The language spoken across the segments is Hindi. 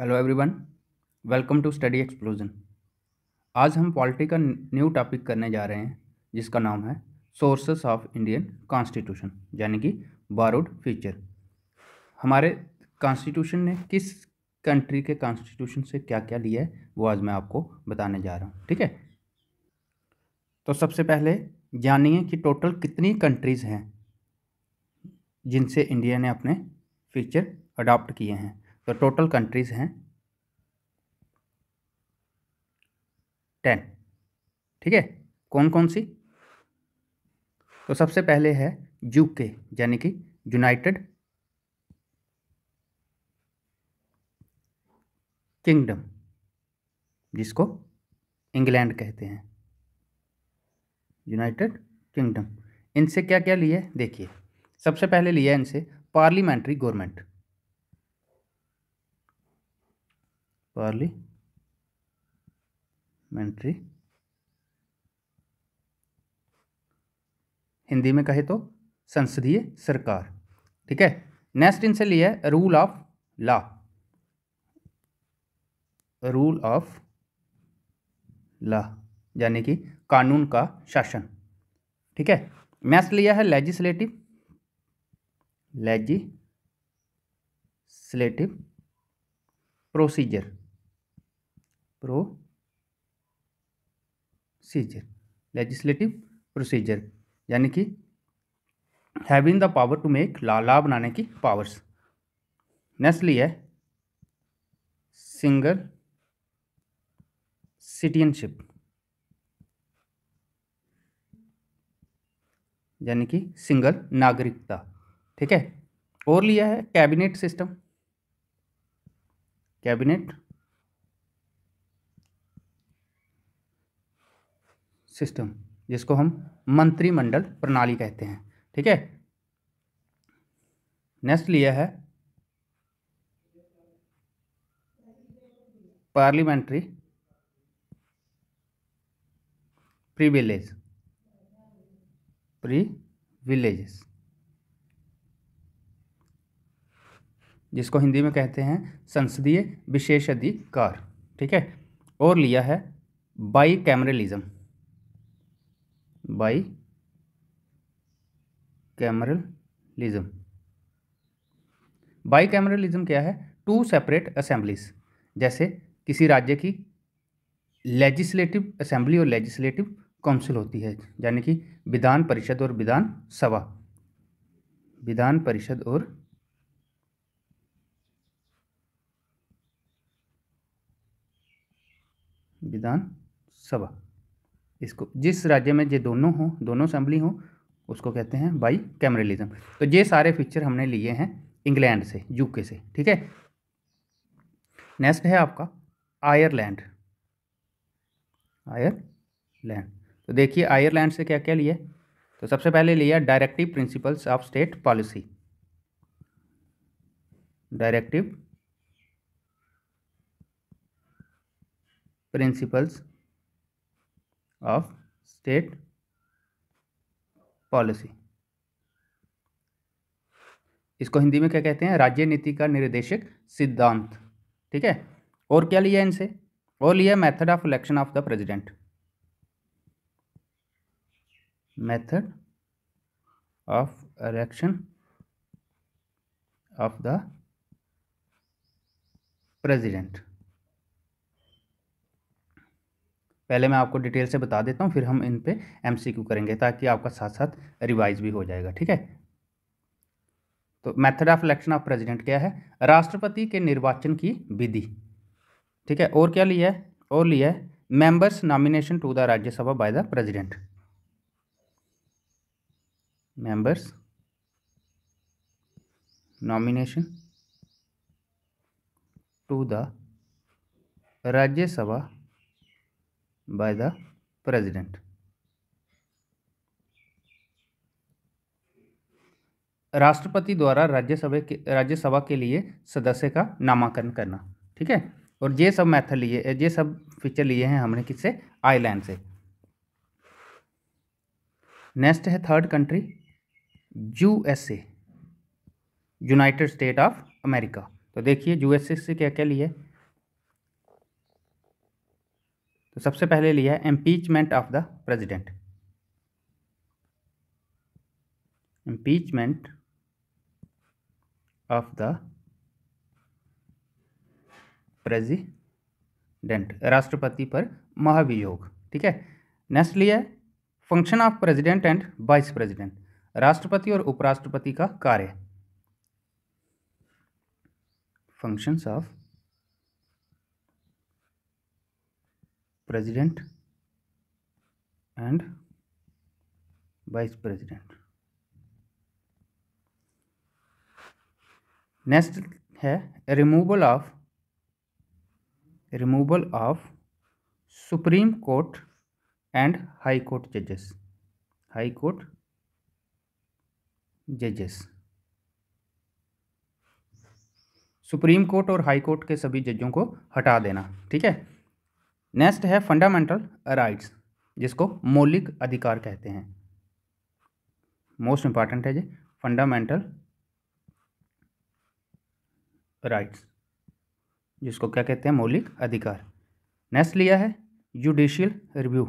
hello everyone welcome to study explosion आज हम पॉलिटी का न्यू टॉपिक करने जा रहे हैं जिसका नाम है सोर्सेस ऑफ इंडियन कॉन्स्टिट्यूशन यानी कि बारूड फ्यूचर हमारे कॉन्स्टिट्यूशन ने किस कंट्री के कॉन्स्टिट्यूशन से क्या क्या लिया है वो आज मैं आपको बताने जा रहा हूँ ठीक है तो सबसे पहले जानिए कि टोटल कितनी कंट्रीज़ हैं जिनसे इंडिया ने अपने फीचर अडॉप्ट किए हैं तो टोटल कंट्रीज़ हैं टेन ठीक है कौन कौन सी तो सबसे पहले है यूके यानी कि यूनाइटेड किंगडम जिसको इंग्लैंड कहते हैं यूनाइटेड किंगडम इनसे क्या क्या लिया देखिए सबसे पहले लिया इनसे पार्लियामेंट्री गवर्नमेंट पार्लीमेंट्री हिंदी में कहे तो संसदीय सरकार ठीक है नेक्स्ट इनसे लिया है rule of law rule of law यानी कि कानून का शासन ठीक है नेक्स्ट लिया है legislative legislative procedure procedure legislative procedure यानी कि having the power to make law law बनाने की पावर्स नेक्स्ट लिया है सिंगल सिटीजनशिप यानी कि सिंगल नागरिकता ठीक है और लिया है कैबिनेट सिस्टम कैबिनेट सिस्टम जिसको हम मंत्रिमंडल प्रणाली कहते हैं ठीक है नेक्स्ट लिया है पार्लियामेंट्री प्रीविलेज विलेजेस जिसको हिंदी में कहते हैं संसदीय विशेषाधिकार ठीक है और लिया है bicameralism bicameralism bicameralism क्या है टू सेपरेट असेंबलीज जैसे किसी राज्य की लेजिस्लेटिव असेंबली और लेजिस्लेटिव काउंसिल होती है यानी कि विधान परिषद और विधान सभा विधान परिषद और विधान सभा इसको जिस राज्य में ये दोनों हो दोनों असम्बली हो उसको कहते हैं बाई कैमरलिज्म तो ये सारे फीचर हमने लिए हैं इंग्लैंड से यूके से ठीक है नेक्स्ट है आपका आयरलैंड आयरलैंड तो देखिए आयरलैंड से क्या क्या लिया तो सबसे पहले लिया directive principles of state policy directive principles of state policy इसको हिंदी में क्या कहते हैं राज्य नीति का निर्देशक सिद्धांत ठीक है और क्या लिया इनसे और लिया method of election of the president method of election of the president पहले मैं आपको डिटेल से बता देता हूँ फिर हम इन पर एम करेंगे ताकि आपका साथ साथ रिवाइज भी हो जाएगा ठीक है तो method of election of president क्या है राष्ट्रपति के निर्वाचन की विधि ठीक है और क्या लिया है और लिया है members nomination to the Rajya Sabha by the president members nomination to the Rajya Sabha by the president राष्ट्रपति द्वारा राज्यसभा के राज्यसभा के लिए सदस्य का नामांकन करना ठीक है और ये सब मेथड लिए ये सब फीचर लिए हैं हमने किससे आईलैंड से नेक्स्ट है third country USA united state of America तो देखिए यूएसए से क्या क्या लिए है तो सबसे पहले लिया है एम्पीचमेंट of the president एम्पीचमेंट of the president राष्ट्रपति पर महाभियोग ठीक है नेक्स्ट लिया है function of president and vice president राष्ट्रपति और उपराष्ट्रपति का कार्य functions of president and vice president next है removal of removal of supreme court and high court जजेस हाई कोर्ट जजेस सुप्रीम कोर्ट और हाई कोर्ट के सभी जजों को हटा देना ठीक है नेक्स्ट है फंडामेंटल राइट्स जिसको मौलिक अधिकार कहते हैं मोस्ट इंपॉर्टेंट है ये फंडामेंटल राइट्स जिसको क्या कहते हैं मौलिक अधिकार नेक्स्ट लिया है जुडिशियल रिव्यू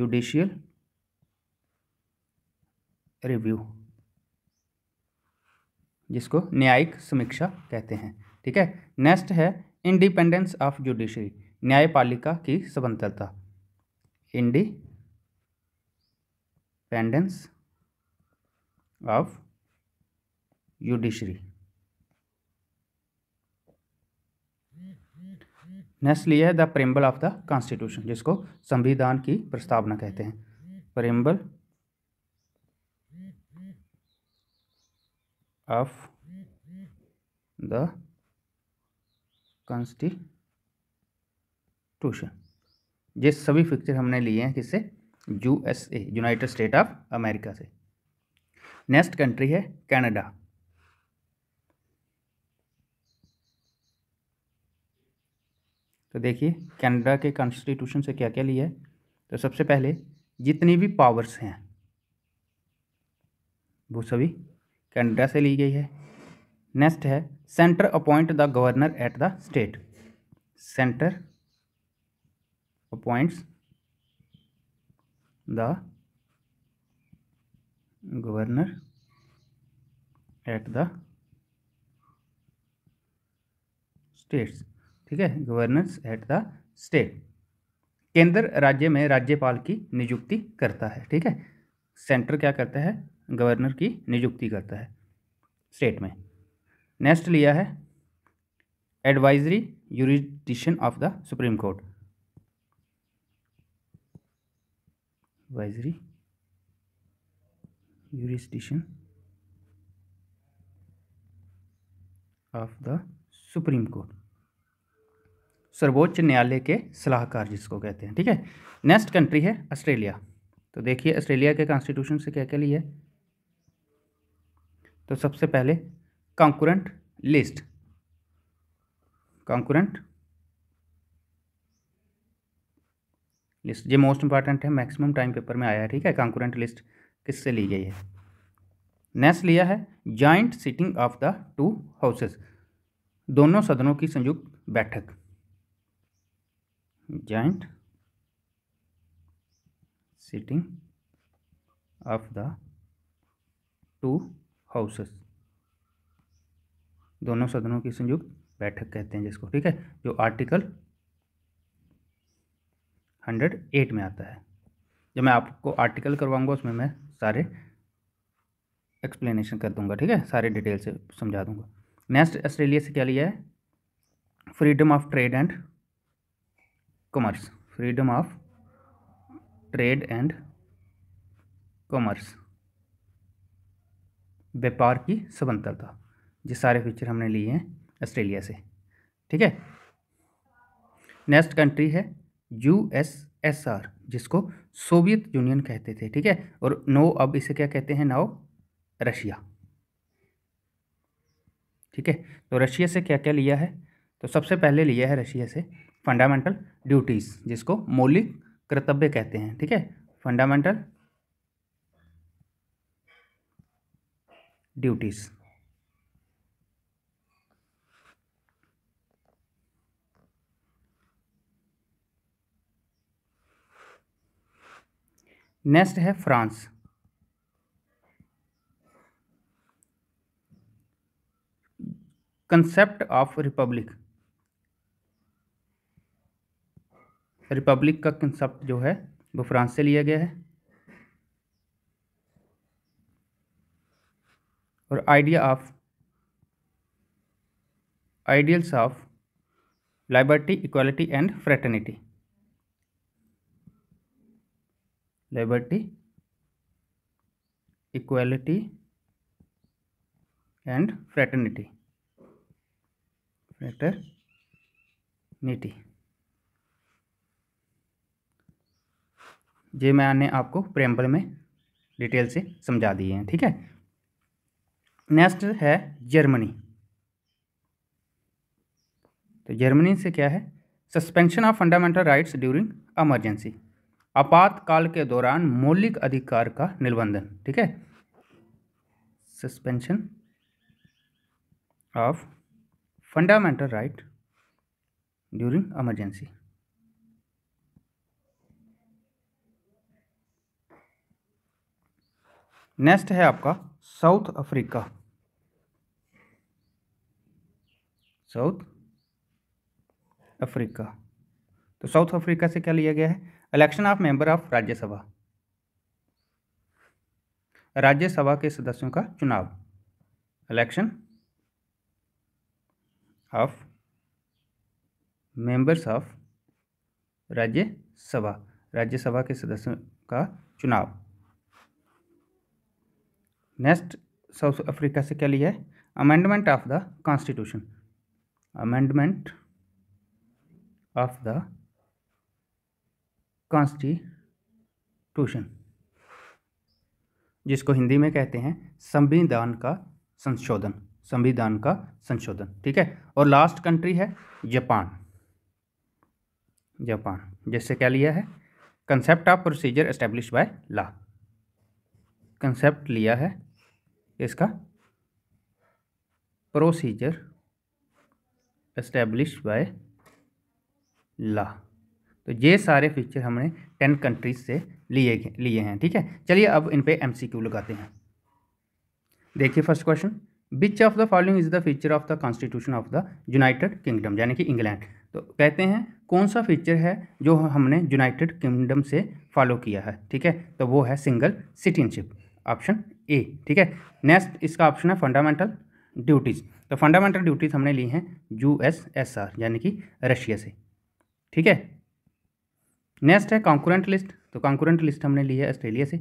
जुडिशियल रिव्यू जिसको न्यायिक समीक्षा कहते हैं ठीक है नेक्स्ट है इंडिपेंडेंस ऑफ जुडिशरी न्यायपालिका की स्वतंत्रता इंडिपेंडेंस ऑफ जुडिशरी नेक्स्ट लिया है the preamble of the constitution जिसको संविधान की प्रस्तावना कहते हैं प्रेम्बल ऑफ द कॉन्स्टिट्यूशन ट्यूशन ये सभी पिक्चर हमने लिए हैं किससे U S A united state of America से नेक्स्ट कंट्री है कनाडा तो देखिए कनाडा के कॉन्स्टिट्यूशन से क्या क्या लिया है तो सबसे पहले जितनी भी पावर्स हैं वो सभी कनाडा से ली गई है नेक्स्ट है centre appoint the governor at the state centre appoints the governor at the states ठीक है गवर्नर्स एट द स्टेट केंद्र राज्य में राज्यपाल की नियुक्ति करता है ठीक है सेंटर क्या करता है गवर्नर की नियुक्ति करता है स्टेट में नेक्स्ट लिया है advisory jurisdiction of the supreme court advisory jurisdiction of the supreme court सर्वोच्च न्यायालय के सलाहकार जिसको कहते हैं ठीक है नेक्स्ट कंट्री है ऑस्ट्रेलिया तो देखिए ऑस्ट्रेलिया के कॉन्स्टिट्यूशन से क्या क्या लिया है तो सबसे पहले कॉन्कुरेंट लिस्ट कॉन्कुरेंट लिस्ट ये मोस्ट इंपॉर्टेंट है मैक्सिमम टाइम पेपर में आया है ठीक है कॉन्कुरेंट लिस्ट किससे ली गई है नेक्स्ट लिया है joint sitting of the two houses दोनों सदनों की संयुक्त बैठक joint sitting of the two houses दोनों सदनों की संयुक्त बैठक कहते हैं जिसको ठीक है जो आर्टिकल हंड्रेड एट में आता है जब मैं आपको आर्टिकल करवाऊंगा उसमें मैं सारे एक्सप्लेनेशन कर दूंगा ठीक है सारे डिटेल से समझा दूंगा नेक्स्ट ऑस्ट्रेलिया से क्या लिया है freedom of trade and commerce freedom of trade and commerce व्यापार की स्वतंत्रता ये सारे फीचर हमने लिए हैं ऑस्ट्रेलिया से ठीक है नेक्स्ट कंट्री है यूएसएसआर जिसको सोवियत यूनियन कहते थे ठीक है और नो अब इसे क्या कहते हैं नाओ रशिया ठीक है तो रशिया से क्या क्या लिया है तो सबसे पहले लिया है रशिया से फंडामेंटल ड्यूटीज़ जिसको मौलिक कर्तव्य कहते हैं ठीक है फंडामेंटल ड्यूटीज़ नेक्स्ट है France concept of republic republic का कंसेप्ट जो है वो फ्रांस से लिया गया है और idea of ideals of liberty equality and fraternity liberty equality and fraternity fraternity ये मैंने आपको प्रेम्बल में डिटेल से समझा दिए हैं ठीक है नेक्स्ट है जर्मनी तो जर्मनी से क्या है suspension of fundamental rights during emergency आपातकाल के दौरान मौलिक अधिकार का निबंधन ठीक है suspension of fundamental right during emergency next है आपका साउथ अफ्रीका साउथ अफ्रीका तो साउथ अफ्रीका से क्या लिया गया है election of member of Rajya Sabha Rajya Sabha के सदस्यों का चुनाव election of members of Rajya Sabha Rajya Sabha के सदस्यों का चुनाव नेक्स्ट साउथ अफ्रीका से क्या लिया है amendment of the constitution amendment of the constitution जिसको हिंदी में कहते हैं संविधान का संशोधन संविधान का संशोधन ठीक है और लास्ट कंट्री है जापान जापान जैसे क्या लिया है concept of procedure establish by law concept लिया है इसका प्रोसीजर एस्टेब्लिश बाय लॉ तो ये सारे फीचर हमने टेन कंट्रीज से लिए लिए हैं ठीक है चलिए अब इन पर एम लगाते हैं देखिए first question which of the following is the feature of the constitution of the united kingdom यानी कि इंग्लैंड तो कहते हैं कौन सा फीचर है जो हमने यूनाइटेड किंगडम से फॉलो किया है ठीक है तो वो है सिंगल सिटीनशिप ऑप्शन ए ठीक है नेक्स्ट इसका ऑप्शन है फंडामेंटल ड्यूटीज़ तो फंडामेंटल ड्यूटीज़ हमने ली हैं यू एस एस आर यानी कि रशिया से ठीक है नेक्स्ट है कॉन्कुरेंट लिस्ट तो कॉन्कुरेंट लिस्ट हमने ली है ऑस्ट्रेलिया से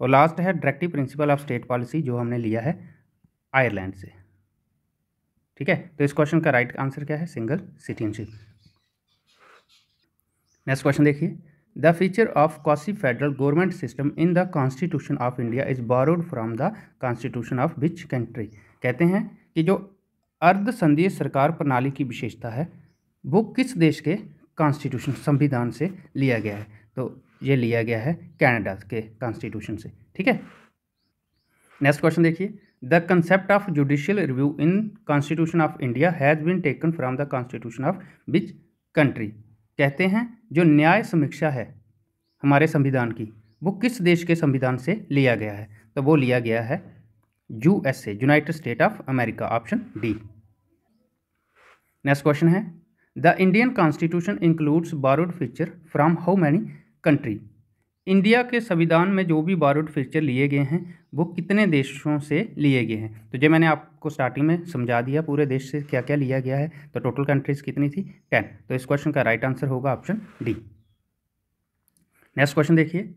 और लास्ट है directive principle of state policy जो हमने लिया है आयरलैंड से ठीक है तो इस क्वेश्चन का राइट आंसर क्या है सिंगल सिटीजनशिप नेक्स्ट क्वेश्चन देखिए the feature of quasi federal government system in the constitution of India is borrowed from the constitution of which country कहते हैं कि जो अर्ध संधीय सरकार प्रणाली की विशेषता है वो किस देश के कॉन्स्टिट्यूशन संविधान से लिया गया है तो ये लिया गया है कैनेडा के कॉन्स्टिट्यूशन से ठीक है नेक्स्ट क्वेश्चन देखिए the concept of judicial review in constitution of India has been taken from the constitution of which country कहते हैं जो न्याय समीक्षा है हमारे संविधान की वो किस देश के संविधान से लिया गया है तो वो लिया गया है USA united state of America option D next question है the Indian constitution includes borrowed feature from how many country India के संविधान में जो भी बारूड फीचर लिए गए हैं वो कितने देशों से लिए गए हैं तो जो मैंने आपको स्टार्टिंग में समझा दिया पूरे देश से क्या क्या लिया गया है तो टोटल कंट्रीज़ कितनी थी टेन तो इस क्वेश्चन का राइट आंसर होगा ऑप्शन डी नेक्स्ट क्वेश्चन देखिए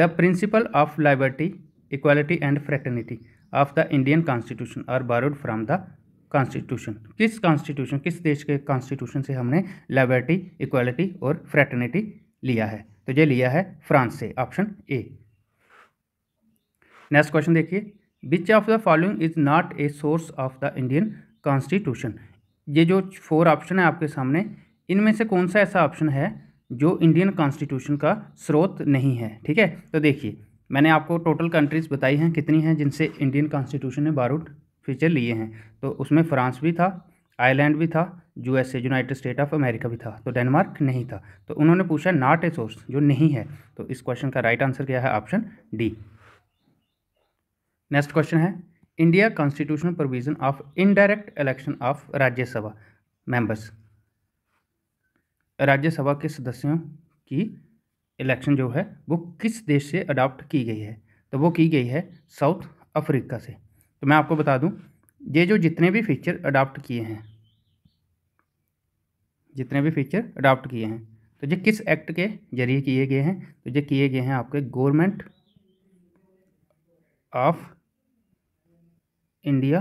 the principle of liberty equality and fraternity of the Indian constitution are borrowed from the constitution किस कॉन्स्टिट्यूशन किस देश के कॉन्स्टिट्यूशन से हमने लिबर्टी इक्वालिटी और फ्रेटर्निटी लिया है तो ये लिया है फ्रांस से ऑप्शन ए नेक्स्ट क्वेश्चन देखिए which of the following is not a source of the Indian constitution ये जो फोर ऑप्शन है आपके सामने इनमें से कौन सा ऐसा ऑप्शन है जो इंडियन कॉन्स्टिट्यूशन का स्रोत नहीं है ठीक है तो देखिए मैंने आपको टोटल कंट्रीज़ बताई हैं कितनी हैं जिनसे इंडियन कॉन्स्टिट्यूशन ने बारूद फीचर लिए हैं तो उसमें फ्रांस भी था आयरलैंड भी था USA united state of America भी था तो डेनमार्क नहीं था तो उन्होंने पूछा नॉट ए सोर्स जो नहीं है तो इस क्वेश्चन का राइट आंसर क्या है ऑप्शन डी नेक्स्ट क्वेश्चन है India constitutional provision of indirect election of Rajya Sabha members Rajya Sabha के सदस्यों की इलेक्शन जो है वो किस देश से अडॉप्ट की गई है तो वो की गई है साउथ अफ्रीका से तो मैं आपको बता दूं ये जो जितने भी फीचर अडाप्ट किए हैं जितने भी फीचर अडाप्ट किए हैं तो ये किस एक्ट के जरिए किए गए हैं तो ये किए गए हैं आपके गवर्नमेंट ऑफ इंडिया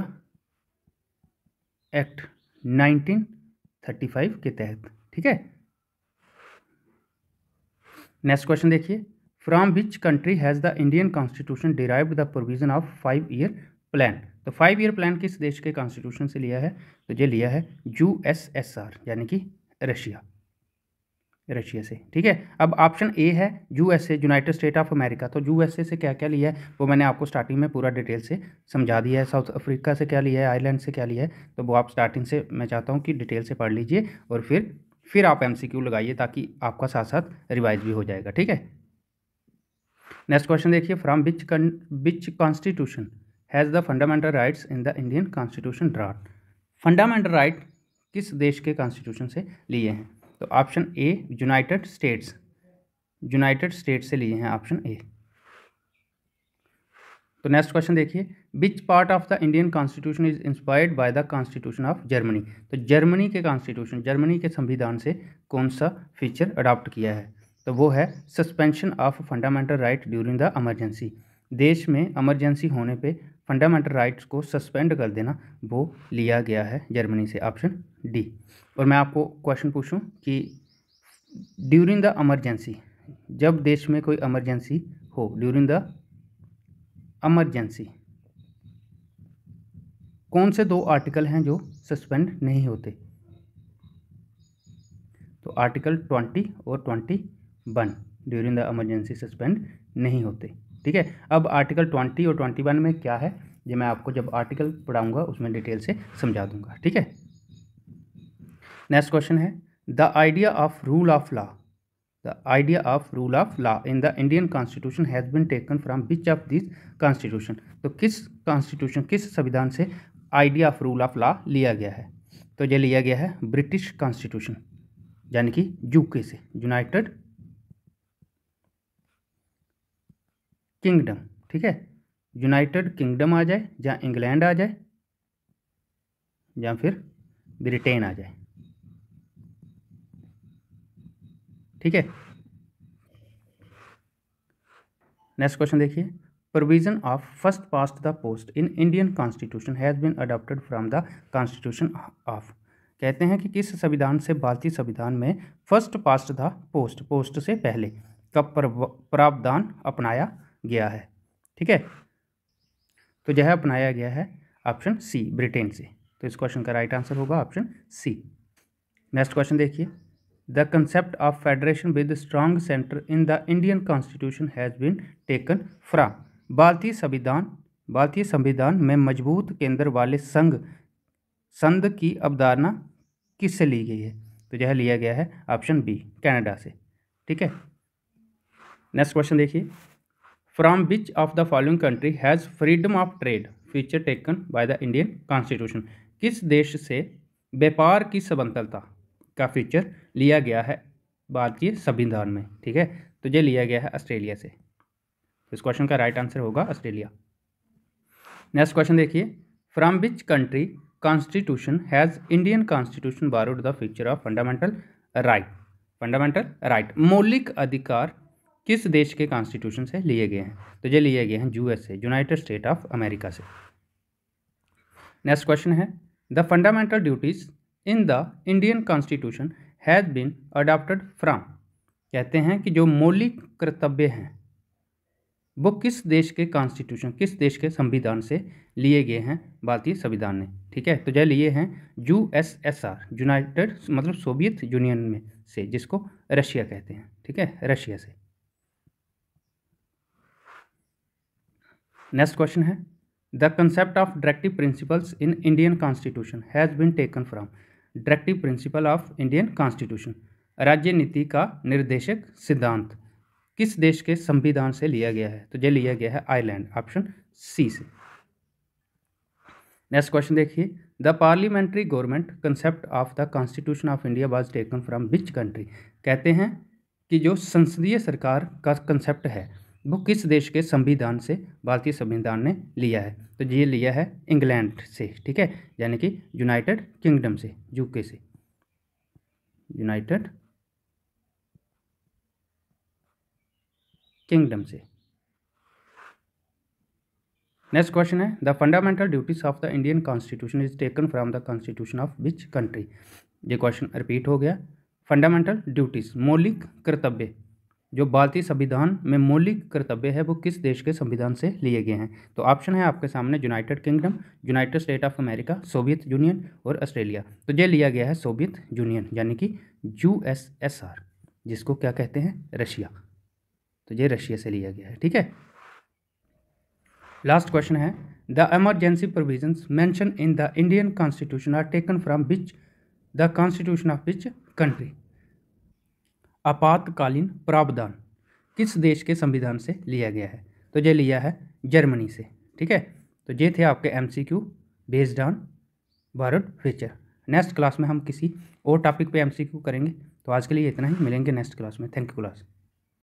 एक्ट 1935 के तहत ठीक है नेक्स्ट क्वेश्चन देखिए from which country has the Indian constitution derive the provision of five year plan तो फाइव ईयर प्लान किस देश के कॉन्स्टिट्यूशन से लिया है तो ये लिया है यू एस एस आर यानी कि रशिया रशिया से ठीक है अब ऑप्शन ए है USA united state of America तो यूएसए से क्या क्या लिया है वो मैंने आपको स्टार्टिंग में पूरा डिटेल से समझा दिया है साउथ अफ्रीका से क्या लिया है आयरलैंड से क्या लिया है तो वो आप स्टार्टिंग से मैं चाहता हूँ कि डिटेल से पढ़ लीजिए और फिर फिर आप एमसीक्यू लगाइए ताकि आपका साथ साथ रिवाइज भी हो जाएगा ठीक है नेक्स्ट क्वेश्चन देखिए from which which constitution has the fundamental rights in the Indian constitution draft fundamental right किस देश के कॉन्स्टिट्यूशन से लिए हैं तो option A united states united state से लिए हैं ऑप्शन ए तो नेक्स्ट क्वेश्चन देखिए which part of the Indian constitution is inspired by the constitution of Germany तो जर्मनी के कॉन्स्टिट्यूशन जर्मनी के संविधान से कौन सा फीचर अडॉप्ट किया है तो वो है suspension of fundamental right during the emergency देश में अमरजेंसी होने पे फंडामेंटल राइट्स को सस्पेंड कर देना वो लिया गया है जर्मनी से ऑप्शन डी और मैं आपको क्वेश्चन पूछूं कि ड्यूरिंग द एमरजेंसी जब देश में कोई अमरजेंसी हो ड्यूरिंग द एमरजेंसी कौन से दो आर्टिकल हैं जो सस्पेंड नहीं होते तो आर्टिकल ट्वेंटी और twenty one during the emergency suspend नहीं होते ठीक है अब आर्टिकल ट्वेंटी और ट्वेंटी वन में क्या है ये मैं आपको जब आर्टिकल पढ़ाऊंगा उसमें डिटेल से समझा दूंगा ठीक है नेक्स्ट क्वेश्चन है the idea of rule of law the idea of rule of law in the Indian constitution has been taken from which of this constitution तो किस कॉन्स्टिट्यूशन किस संविधान से idea of rule of law लिया गया है तो यह लिया गया है ब्रिटिश कॉन्स्टिट्यूशन यानी कि यूके से यूनाइटेड किंगडम ठीक है यूनाइटेड किंगडम आ जाए या इंग्लैंड आ जाए या फिर ब्रिटेन आ जाए ठीक है नेक्स्ट क्वेश्चन देखिए provision of first past the post in Indian constitution has been adopted from the constitution of कहते हैं कि किस संविधान से भारतीय संविधान में first past the post post से पहले का प्रावधान अपनाया गया है ठीक है तो यह अपनाया गया है ऑप्शन सी ब्रिटेन से तो इस क्वेश्चन का राइट आंसर होगा ऑप्शन सी नेक्स्ट क्वेश्चन देखिए the concept of federation with strong centre in the Indian constitution has been taken from भारतीय संविधान भारतीय संविधान में मजबूत केंद्र वाले संघ संघ की अवधारणा किससे ली गई है तो यह लिया गया है ऑप्शन बी कनाडा से ठीक है नेक्स्ट क्वेश्चन देखिए from which of the following country has freedom of trade feature taken by the Indian constitution किस देश से व्यापार की स्वतंत्रता का फीचर लिया गया है भारतीय संविधान में ठीक है तो ये लिया गया है ऑस्ट्रेलिया से तो इस क्वेश्चन का राइट आंसर होगा ऑस्ट्रेलिया नेक्स्ट क्वेश्चन देखिए from which country constitution has Indian constitution borrowed the feature of fundamental right fundamental right मौलिक अधिकार किस देश के कॉन्स्टिट्यूशन से लिए गए हैं तो ये लिए गए हैं यूएस से यूनाइटेड स्टेट ऑफ अमेरिका से नेक्स्ट क्वेश्चन है the fundamental duties in the Indian constitution has been adopted from कहते हैं कि जो मौलिक कर्तव्य हैं वो किस देश के कॉन्स्टिट्यूशन किस देश के संविधान से लिए गए हैं भारतीय संविधान ने ठीक है तो यह लिए हैं U S S R united मतलब सोवियत यूनियन में से जिसको रशिया कहते हैं ठीक है रशिया से नेक्स्ट क्वेश्चन है the concept of directive principles in Indian constitution has been taken from directive principle of Indian constitution राज्य नीति का निर्देशक सिद्धांत किस देश के संविधान से लिया गया है तो ये लिया गया है आयरलैंड ऑप्शन सी से नेक्स्ट क्वेश्चन देखिए the parliamentary government concept of the constitution of India was taken from which country कहते हैं कि जो संसदीय सरकार का कंसेप्ट है वो किस देश के संविधान से भारतीय संविधान ने लिया है तो ये लिया है इंग्लैंड से ठीक है यानी कि यूनाइटेड किंगडम से यूके से यूनाइटेड किंगडम से नेक्स्ट क्वेश्चन है the fundamental duties of the Indian constitution is taken from the constitution of which country ये क्वेश्चन रिपीट हो गया फंडामेंटल ड्यूटीज मौलिक कर्तव्य जो भारतीय संविधान में मौलिक कर्तव्य है वो किस देश के संविधान से लिए गए हैं तो ऑप्शन है आपके सामने united kingdom united state of America Soviet union और ऑस्ट्रेलिया तो ये लिया गया है सोवियत यूनियन यानी कि यू जिसको क्या कहते हैं रशिया तो ये रशिया से लिया गया है ठीक है लास्ट क्वेश्चन है the emergency provision mention in the Indian constitution are taken from which the constitution of which country आपातकालीन प्रावधान किस देश के संविधान से लिया गया है तो ये लिया है जर्मनी से ठीक है तो ये थे आपके M C Q based on Bharat future next class में हम किसी और टॉपिक पे एम सी क्यू करेंगे तो आज के लिए इतना ही मिलेंगे नेक्स्ट क्लास में थैंक यू क्लास